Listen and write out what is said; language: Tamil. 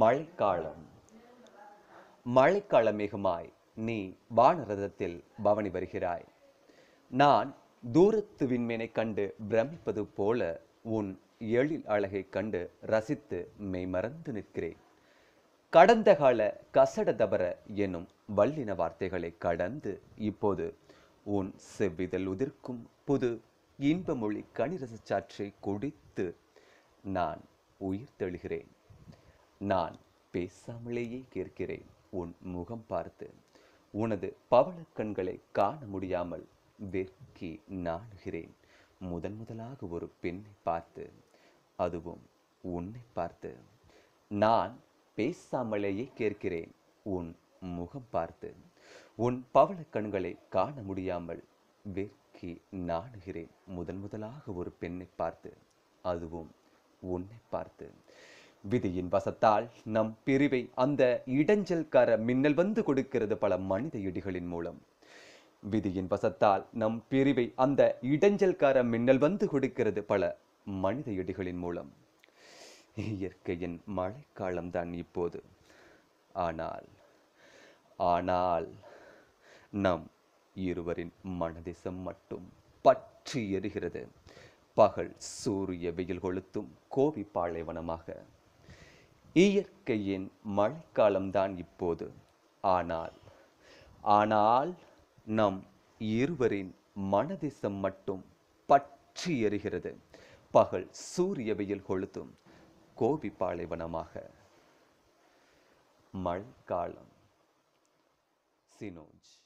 மழைக்காலம் மழைக்காலம் மிகுமாய் நீ வானரதத்தில் பவனி வருகிறாய் நான் தூரத்து விண்மீனை கண்டு பிரமிப்பது போல உன் எழில் அழகை கண்டு ரசித்து மெய்மறந்து நிற்கிறேன் கடந்த கால கசட தபர எனும் வல்லின வார்த்தைகளை கடந்து இப்போது உன் செவ்விதழ் உதிர்க்கும் புது இன்பமொழி கனிரச சாற்றை குடித்து நான் உயிர் தெழுகிறேன் நான் பேசாமலேயே கேட்கிறேன் உன் முகம் பார்த்து உனது பவளக்கண்களை காண முடியாமல் வெக்கி நாணுகிறேன் முதன் முதலாக ஒரு பெண்ணை பார்த்து அதுவும் உன்னை பார்த்து நான் பேசாமலேயே கேட்கிறேன் உன் முகம் பார்த்து உன் பவளக்கண்களை காண முடியாமல் வெக்கி நாணுகிறேன் முதன் முதலாக ஒரு பெண்ணை பார்த்து அதுவும் விதியின் வசத்தால் நம் பிரிவை அந்த இடஞ்சல் கர மின்னல் வந்து கொடுக்கிறது பல மனித இடிகளின் மூலம் விதியின் வசத்தால் நம் பிரிவை அந்த இடஞ்சல் கர மின்னல் வந்து கொடுக்கிறது பல மனித இடிகளின் மூலம் இயற்கையின் மழைக்காலம்தான் இப்போது ஆனால் ஆனால் நம் இருவரின் மனதேசம் மட்டும் பற்றி எரிகிறது பகல் சூரிய வெயில் கொளுத்தும் கோவி பாலைவனமாக இயற்கையின் மழைக்காலம்தான் இப்போது ஆனால் ஆனால் நம் இருவரின் மனதிசம் மட்டும் பற்றி எறிகிறது பகல் சூரிய வெயில் கொளுத்தும் கோபி பாலைவனமாக மழைக்காலம் சினோஜ்